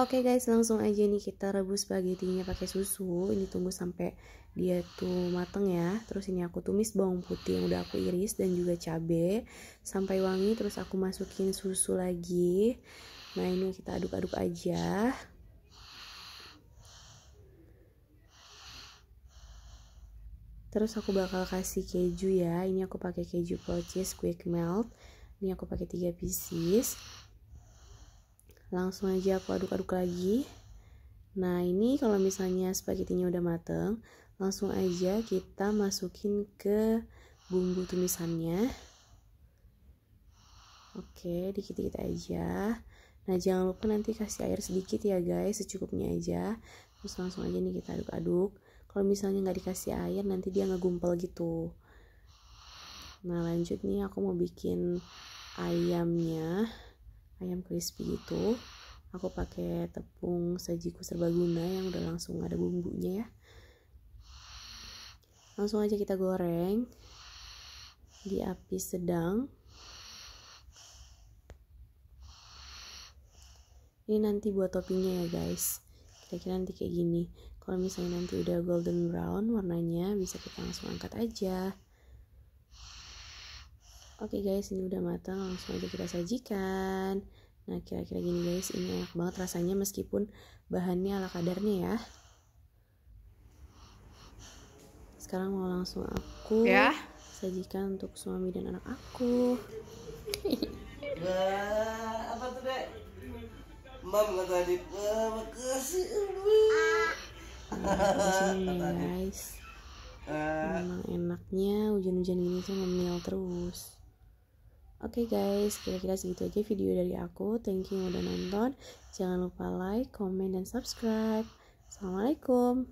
Oke okay guys, langsung aja nih kita rebus nya pakai susu. Ini tunggu sampai dia tuh mateng ya. Terus ini aku tumis bawang putih yang udah aku iris dan juga cabe sampai wangi. Terus aku masukin susu lagi. Nah ini kita aduk-aduk aja. Terus aku bakal kasih keju ya. Ini aku pakai keju cottage quick melt. Ini aku pakai 3 pieces langsung aja aku aduk-aduk lagi nah ini kalau misalnya spagettinya udah mateng langsung aja kita masukin ke bumbu tumisannya oke dikit-dikit aja nah jangan lupa nanti kasih air sedikit ya guys secukupnya aja terus langsung aja nih kita aduk-aduk kalau misalnya nggak dikasih air nanti dia ngegumpel gitu nah lanjut nih aku mau bikin ayamnya ayam crispy itu aku pakai tepung sajiku serbaguna yang udah langsung ada bumbunya ya langsung aja kita goreng di api sedang ini nanti buat toppingnya ya guys kira-kira nanti kayak gini kalau misalnya nanti udah golden brown warnanya bisa kita langsung angkat aja Oke okay guys, ini udah matang, langsung aja kita sajikan. Nah, kira-kira gini guys, ini enak banget rasanya meskipun bahannya ala kadarnya ya. Sekarang mau langsung aku ya. sajikan untuk suami dan anak aku. Wah apa tuh, Dek? Mbak bukan tadi, makasih, Nah, guys. Memang enaknya hujan-hujan gini tuh ngemil terus. Oke okay guys, kira-kira segitu aja video dari aku. Thank you udah nonton. Jangan lupa like, comment, dan subscribe. Assalamualaikum.